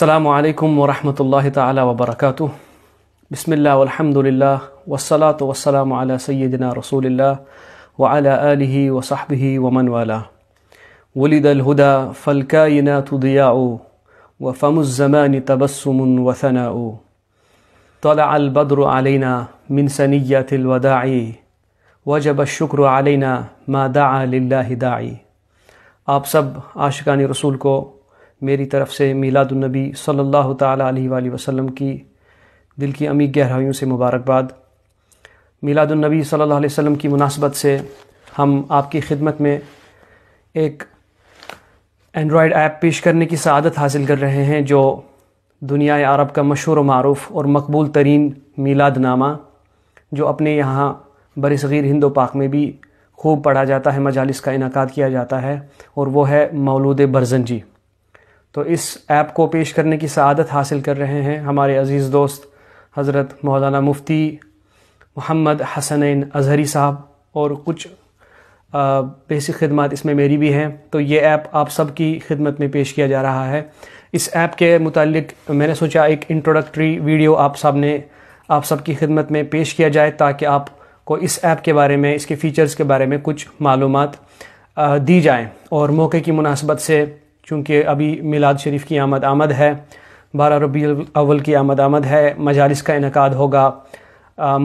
السلام عليكم ورحمة الله تعالى وبركاته بسم الله والحمد لله والصلاة والسلام على سيدنا رسول الله وعلى آله وصحبه ومن والاه ولد الهدى فالكائنات ضياء وفم الزمان تبسم وثناء طلع البدر علينا من سنية الوداع وجب الشكر علينا ما دعا لله داعي آپ سب عاشقان رسول کو मेरी तरफ़ से मीलादुलनबी सल्ला अलैहि वसल्लम की दिल की अमीर गहराइयों से मुबारकबाद मीलादुलनबी अलैहि वसल्लम की मुनासबत से हम आपकी खिदमत में एक एंड्रॉयड ऐप पेश करने की सआदत हासिल कर रहे हैं जो दुनिया अरब का मशहूर मारूफ और मकबूल तरीन मीलाद नामा जो अपने यहाँ बरसग़ीर हिंद पाक में भी खूब पढ़ा जाता है मजालस का इनका किया जाता है और वो है मौलूद बरजन जी तो इस ऐप को पेश करने की सआदत हासिल कर रहे हैं हमारे अज़ीज़ दोस्त हज़रत मौलाना मुफ्ती मोहम्मद हसन अजहरी साहब और कुछ बेसिक खदमात इसमें मेरी भी हैं तो ये ऐप आप सब की खिदमत में पेश किया जा रहा है इस ऐप के मुतालिक मैंने सोचा एक इंट्रोडक्टरी वीडियो आप सबने आप सब की खिदमत में पेश किया जाए ताकि आपको इस ऐप के बारे में इसके फ़ीचर्स के बारे में कुछ मालूम दी जाएँ और मौके की मुनासबत से चूँकि अभी मिलाद शरीफ की आमद आमद है बारह रबी अव्वल की आमद आमद है मजालस का इनका होगा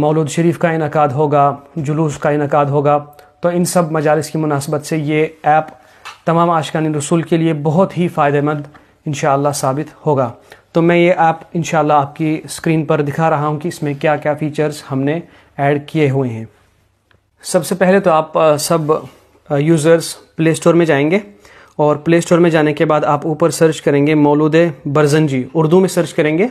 मौलूद शरीफ का इनका होगा जुलूस का इनका होगा तो इन सब मजालस की मुनासबत से ये ऐप तमाम आशकान रसूल के लिए बहुत ही फ़ायदेमंद इन साबित होगा तो मैं ये ऐप इन आपकी स्क्रीन पर दिखा रहा हूँ कि इसमें क्या क्या फ़ीचर्स हमने ऐड किए हुए हैं सबसे पहले तो आप सब यूज़र्स प्ले स्टोर में जाएंगे और प्ले स्टोर में जाने के बाद आप ऊपर सर्च करेंगे मौलूद जी उर्दू में सर्च करेंगे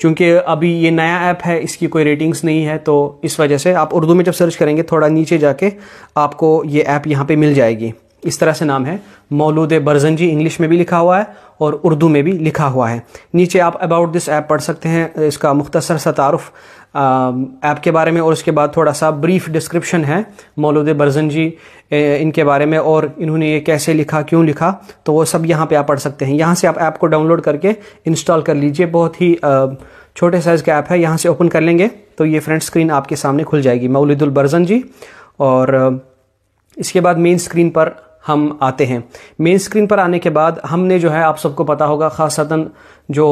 क्योंकि अभी ये नया ऐप है इसकी कोई रेटिंग्स नहीं है तो इस वजह से आप उर्दू में जब सर्च करेंगे थोड़ा नीचे जाके आपको ये ऐप यहाँ पे मिल जाएगी इस तरह से नाम है मौलूद जी इंग्लिश में भी लिखा हुआ है और उर्दू में भी लिखा हुआ है नीचे आप अबाउट दिस ऐप पढ़ सकते हैं इसका मुख्तसर सा तारफ़ ऐप के बारे में और उसके बाद थोड़ा सा ब्रीफ डिस्क्रिप्शन है मौलूद बरजन जी इनके बारे में और इन्होंने ये कैसे लिखा क्यों लिखा तो वो सब यहाँ पे आप पढ़ सकते हैं यहाँ से आप ऐप को डाउनलोड करके इंस्टॉल कर लीजिए बहुत ही छोटे साइज़ का ऐप है यहाँ से ओपन कर लेंगे तो ये फ्रंट स्क्रीन आपके सामने खुल जाएगी मौलूदुल जी और इसके बाद मेन स्क्रीन पर हम आते हैं मेन स्क्रीन पर आने के बाद हमने जो है आप सबको पता होगा ख़ासतन जो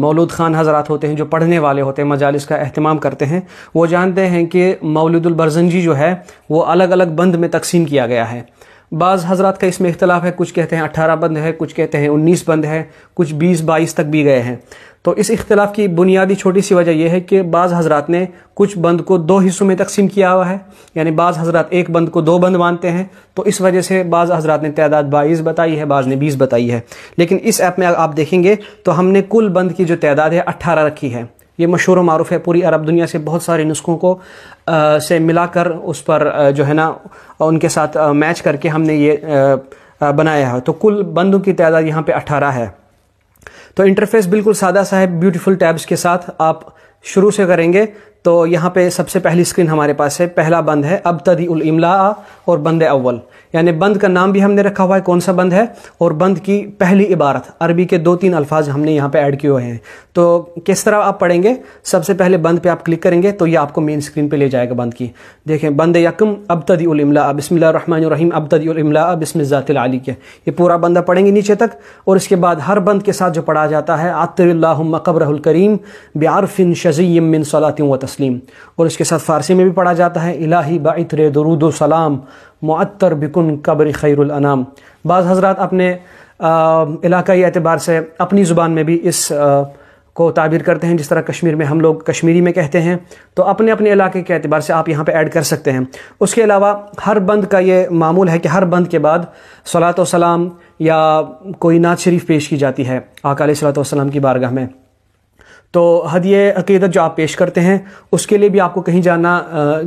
मौलूद ख़ान हज़रात होते हैं जो पढ़ने वाले होते हैं मजालस का अहतमाम करते हैं वो जानते हैं कि मौलूदुलबरजनजी जो है वो अलग अलग बंद में तकसीम किया गया है बाज़ हजरात का इसमें इख्तलाफ है कुछ कहते हैं अट्ठारह बंद है कुछ कहते हैं उन्नीस बंद है कुछ बीस बाईस तक भी गए हैं तो इस इख्तलाफ की बुनियादी छोटी सी वजह यह है कि बाज़ हजरात ने कुछ बंद को दो हिस्सों में तकसीम किया हुआ है यानी बाज़ हजरात एक बंद को दो बंद मानते हैं तो इस वजह से बाज़ हजरात ने तादाद बाईस बताई है बाज़ ने बीस बताई है लेकिन इस ऐप में आप देखेंगे तो हमने कुल बंद की जो तादाद है अट्ठारह रखी है ये मशहूर मरूफ़ है पूरी अरब दुनिया से बहुत सारे नुस्खों को आ, से मिलाकर उस पर आ, जो है ना उनके साथ आ, मैच करके हमने ये आ, बनाया है तो कुल बंदों की तादाद यहाँ पे अट्ठारह है तो इंटरफेस बिल्कुल सादा सा है ब्यूटीफुल टैब्स के साथ आप शुरू से करेंगे तो यहाँ पे सबसे पहली स्क्रीन हमारे पास है पहला बंद है अब तदी उल इमला और बंद अव्वल यानी बंद का नाम भी हमने रखा हुआ है कौन सा बंद है और बंद की पहली इबारत अरबी के दो तीन अल्फाज हमने यहाँ पे ऐड किए हुए हैं तो किस तरह आप पढ़ेंगे सबसे पहले बंद पे आप क्लिक करेंगे तो ये आपको मेन स्क्रीन पे ले जाएगा बंद की देखें बंद यकम अब तदी उल इमला रहीम अब तदी उल इमला बसमिल्लाली के ये पूरा बंदा पढ़ेंगे नीचे तक और इसके बाद हर बंद के साथ जो पढ़ा जाता है मकबरकरीम ब्यारफिन शजीम बिन सलातिन व तस्लीम और इसके साथ फ़ारसी में भी पढ़ा जाता है इलाही बातर दरुद सलाम मअतर बिकुन कब्र खैरनाम बाज़ हजरात अपने इलाकई एतबार से अपनी ज़ुबान में भी इस आ, को ताबीर करते हैं जिस तरह कश्मीर में हम लोग कश्मीरी में कहते हैं तो अपने अपने इलाके के अतबार से आप यहाँ पर ऐड कर सकते हैं उसके अलावा हर बंद का ये मामूल है कि हर बंद के बाद सलात सलाम या कोई नात शरीफ पेश की जाती है अकाल सलात की बारगाह में तो ये अकीदत जो आप पेश करते हैं उसके लिए भी आपको कहीं जाना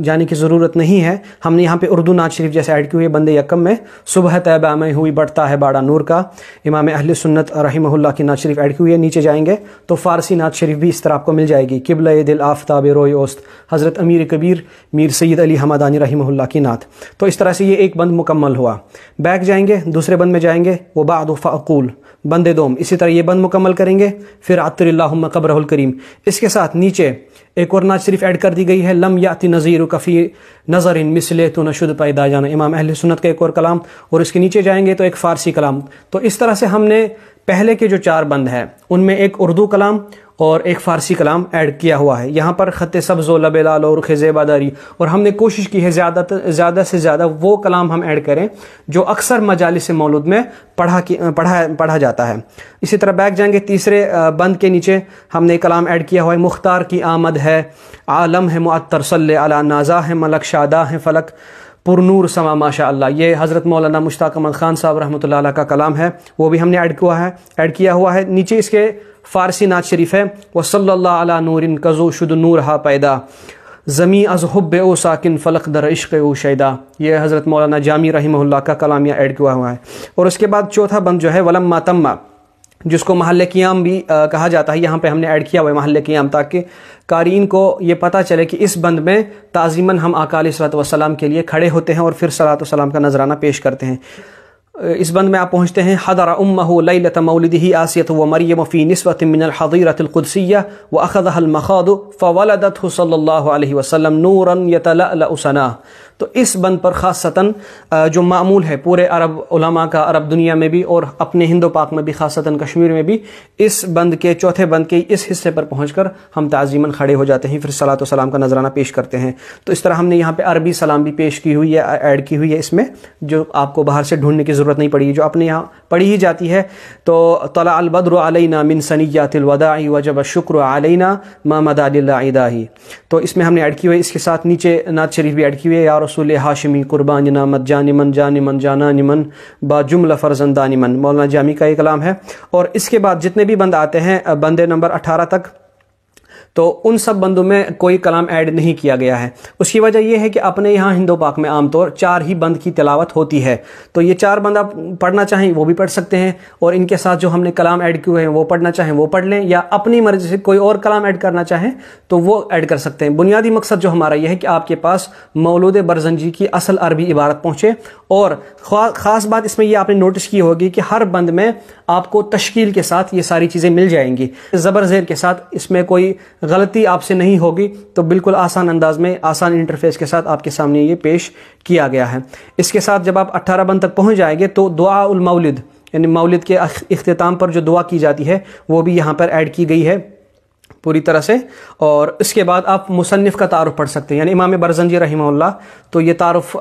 जाने की ज़रूरत नहीं है हमने यहाँ पे उर्दू नाच शरीफ जैसे ऐड की हुई है बंद यकम में सुबह तयबा में हुई बढ़ता है बाड़ा नूर का इमाम अहल सुन्नत रही की नाच शरीफ ऐड की हुई है नीचे जाएंगे तो फ़ारसी नाच शरीफ भी इस तरह आपको मिल जाएगी किबल दिल आफ्ताब रोय ओस्त हज़रत अमीर कबीर मीर सैद अली हमदानी रही की नात तो इस तरह से ये एक बंद मुकम्मल हुआ बैक जाएंगे दूसरे बंद में जाएंगे वो बाद फ़ाकूल बंद दोम इसी तरह ये बंद मुकम्मल करेंगे फिर आतरल कब्रहुल करीम इसके साथ नीचे एक और नात शरीफ ऐड कर दी गई है लम याति नज़ीर कफ़ी नज़र इन मिसले तो नशुद पैदा जाना इमाम अहल सुनत का एक और कलाम और इसके नीचे जाएंगे तो एक फ़ारसी कलाम तो इस तरह से हमने पहले के जो चार बंद हैं उनमें एक उर्दू कलाम और एक फ़ारसी कलाम ऐड किया हुआ है यहाँ पर ख़त सब्जो लब लाल और ख़ेज़ेबादारी और हमने कोशिश की है ज़्यादा ज़्यादा से ज़्यादा वो कलाम हम ऐड करें जो अक्सर मजालस मौलूद में पढ़ा की पढ़ा पढ़ा जाता है इसी तरह बैग जाएंगे तीसरे बंद के नीचे हमने कलाम ऐड किया हुआ है मुख्तार की आमद है आलम है मतरसल अला नाजा है मलक शादा है फ़लक पुरनूर समा माशा अल्लाह ये हज़रत मौलाना मुश्ताक अहमद ख़ान साहब रहमत का कलाम है वो भी हमने ऐड किया है ऐड किया हुआ है नीचे इसके फ़ारसी नात शरीफ है व सल्ला अला नूरिन कज़ो शुद नूर हा पैदा ज़मी अज हब ओ साकििन फ़लक दर इश्क ओ शैदा ये हज़रत मौलाना जामी रही का कलाम यह ऐड किया हुआ है और उसके बाद चौथा बंद जो है वलम मातम्मा जिसको महल क़ियाम भी आ, कहा जाता है यहाँ पे हमने ऐड किया हुआ है महल क़ियाम ताकि कारीन को ये पता चले कि इस बंद में ताज़ीमन हम अकाल सलात वसलाम के लिए खड़े होते हैं और फिर सलात वसलाम का नजराना पेश करते हैं इस बंद में आप पहुँचते हैं हदर उम्मह लत मौलदी आसियत व मरियम फ़ी नस्बत मिनहदीरतलक़दसिया व अखदहलमखाद फ़वलदत सल्ला वसलम नूर यतलसना तो इस बंद पर ख़ासतन जो मामूल है पूरे अरब उलमा का अरब दुनिया में भी और अपने हिंदो पाक में भी ख़ासतन कश्मीर में भी इस बंद के चौथे बंद के इस हिस्से पर पहुँच कर हम ताज़ीमन खड़े हो जाते हैं फिर सलात सलाम का नजराना पेश करते हैं तो इस तरह हमने यहाँ पर अरबी सलाम भी पेश की हुई है ऐड की हुई है इसमें जो आपको बाहर से ढूंढने की ज़रूरत नहीं पड़ी जो अपने यहाँ पढ़ी ही जाती है तो तला अलबद्र आलना मिन सनियातिलवदा वजब शुक्र आलना ममदादा ही तो इसमें हमने ऐड की हुई इसके साथ नीचे नात शरीफ भी ऐड की हुई है या रसूल हाशमी कुरबान जा निमन जा निमन जाना निमन बा बाजुमला फ़र्जंदा निमन मौलाना जामी का ये कलाम है और इसके बाद जितने भी बंद आते हैं बंदे नंबर अठारह तक तो उन सब बंदों में कोई कलाम ऐड नहीं किया गया है उसकी वजह यह है कि अपने यहाँ हिंदो पाक में आमतौर चार ही बंद की तलावत होती है तो ये चार बंद आप पढ़ना चाहें वो भी पढ़ सकते हैं और इनके साथ जो हमने कलाम ऐड किए हैं वो पढ़ना चाहें वो पढ़ लें या अपनी मर्जी से कोई और कलाम ऐड करना चाहें तो वो ऐड कर सकते हैं बुनियादी मकसद जो हमारा यह है कि आपके पास मौलूद बरजन जी की असल अरबी इबारत पहुँचे और ख़ास बात इसमें यह आपने नोटिस की होगी कि हर बंद में आपको तश्कील के साथ ये सारी चीज़ें मिल जाएंगी ज़बर ज़ेर के साथ इसमें कोई गलती आपसे नहीं होगी तो बिल्कुल आसान अंदाज में आसान इंटरफेस के साथ आपके सामने ये पेश किया गया है इसके साथ जब आप अट्ठारह बंद तक पहुँच जाएंगे तो दुआ उलमौलिद यानी मौलिद के अख्ताम पर जो दुआ की जाती है वो भी यहाँ पर ऐड की गई है पूरी तरह से और इसके बाद आप मुसनफ़ का तारफ़ पढ़ सकते हैं यानी इमाम बरजनजी रही तो ये तारफ़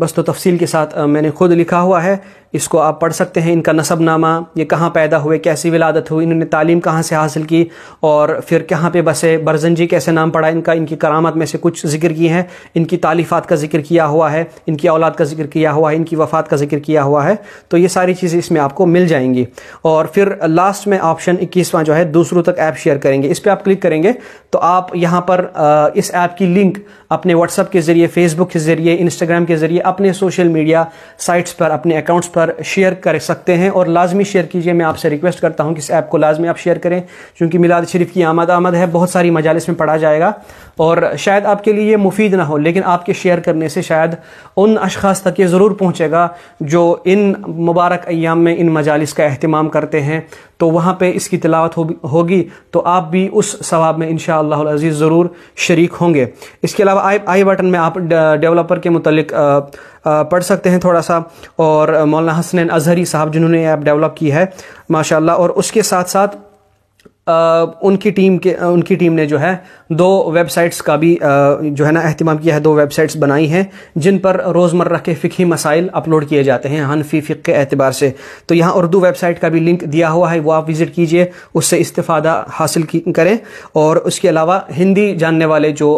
बस तो तफसील के साथ मैंने खुद लिखा हुआ है इसको आप पढ़ सकते हैं इनका नसब नामा ये कहाँ पैदा हुए कैसी विलादत हुई इन्होंने तालीम कहाँ से हासिल की और फिर कहाँ पे बसे जी कैसे नाम पढ़ा इनका इनकी करामत में से कुछ जिक्र किए हैं इनकी तालीफ़ात का जिक्र किया हुआ है इनकी औलाद का जिक्र किया हुआ है इनकी वफ़ात का जिक्र किया हुआ है तो ये सारी चीज़ें इसमें आपको मिल जाएंगी और फिर लास्ट में ऑप्शन इक्कीसवां जो है दूसरों तक ऐप शेयर करेंगे इस पर आप क्लिक करेंगे तो आप यहाँ पर इस ऐप की लिंक अपने व्हाट्सअप के ज़रिए फेसबुक के ज़रिए इंस्टाग्राम के ज़रिए अपने सोशल मीडिया साइट्स पर अपने अकाउंट्स पर पर शेयर कर सकते हैं और लाजमी शेयर कीजिए मैं आपसे रिक्वेस्ट करता हूँ कि इस ऐप को लाजमी आप शेयर करें क्योंकि मिलाद शरीफ की आमद आमद है बहुत सारी मजालस में पढ़ा जाएगा और शायद आपके लिए ये मुफीद ना हो लेकिन आपके शेयर करने से शायद उन अशखास तक ये ज़रूर पहुँचेगा जो इन मुबारक अयाम में इन मजालस का अहतमाम करते हैं तो वहाँ पर इसकी तलावत होगी तो आप भी उस सवाब में इन शज़ीज़ ज़रूर शरीक होंगे इसके अलावा आई आई बटन में आप डेवलपर के मुतल पढ़ सकते हैं थोड़ा सा और मौलाना हसनैन अजहरी साहब जिन्होंने ऐप डेवलप की है माशाल्लाह और उसके साथ साथ उनकी टीम के उनकी टीम ने जो है दो वेबसाइट्स का भी जो है ना अहतमाम किया है दो वेबसाइट्स बनाई हैं जिन पर रोज़मर्रा के फ़िकी मसाइल अपलोड किए जाते हैं हनफी फ़िक के एतबार से तो यहाँ उर्दू वेबसाइट का भी लिंक दिया हुआ है वो आप विज़िट कीजिए उससे इस्तादा हासिल करें और उसके अलावा हिंदी जानने वाले जो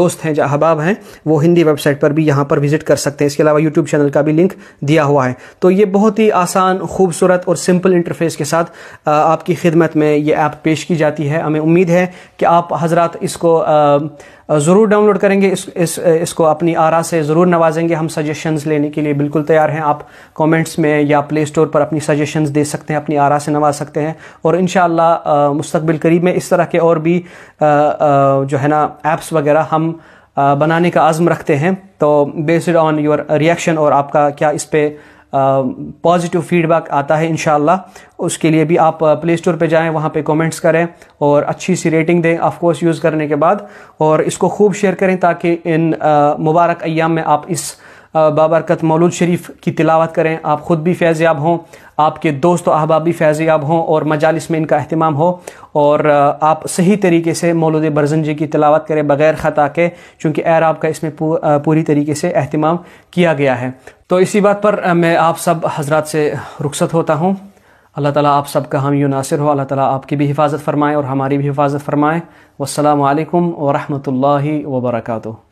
दोस्त हैं जो अहबाब हैं वो हिंदी वेबसाइट पर भी यहाँ पर विज़िट कर सकते हैं इसके अलावा यूट्यूब चैनल का भी लिंक दिया हुआ है तो ये बहुत ही आसान खूबसूरत और सिंपल इंटरफेस के साथ आपकी खिदमत में ये ऐप पेश की जाती है हमें उम्मीद है कि आप हजरात इसको ज़रूर डाउनलोड करेंगे इस, इस इसको अपनी आरा से ज़रूर नवाजेंगे हम सजेशंस लेने के लिए बिल्कुल तैयार हैं आप कमेंट्स में या प्ले स्टोर पर अपनी सजेशंस दे सकते हैं अपनी आरा से नवाज सकते हैं और इन मुस्तबिल करीब में इस तरह के और भी आ, आ, जो है ना ऐप्स वगैरह हम आ, बनाने का आज़म रखते हैं तो बेस्ड ऑन योर रिएक्शन और आपका क्या इस पर पॉजिटिव फीडबैक आता है इन उसके लिए भी आप प्ले स्टोर पर जाएँ वहाँ पर कॉमेंट्स करें और अच्छी सी रेटिंग दें ऑफकोर्स यूज़ करने के बाद और इसको खूब शेयर करें ताकि इन मुबारक अयाम में आप इस बाबरकत मौलूद शरीफ की तिलावत करें आप ख़ुद भी फैज़याब हों आपके दोस्त अहबाब भी फैज़याब हों और मजालस में इनका अहतमाम हो और आप सही तरीके से मौलूद बरजन जी की तिलावत करें बग़ैर ख़ता के चूँकि एर का इसमें पूरी तरीके से अहतमाम किया गया है तो इसी बात पर मैं आप सब हजरात से रुखसत होता हूँ अल्लाह ताला आप सब का हम यू नासिर हो अल्लाह ताला आपकी भी हिफाजत फरमाए और हमारी भी हिफाजत फरमाए वालकम वरहमल वर्का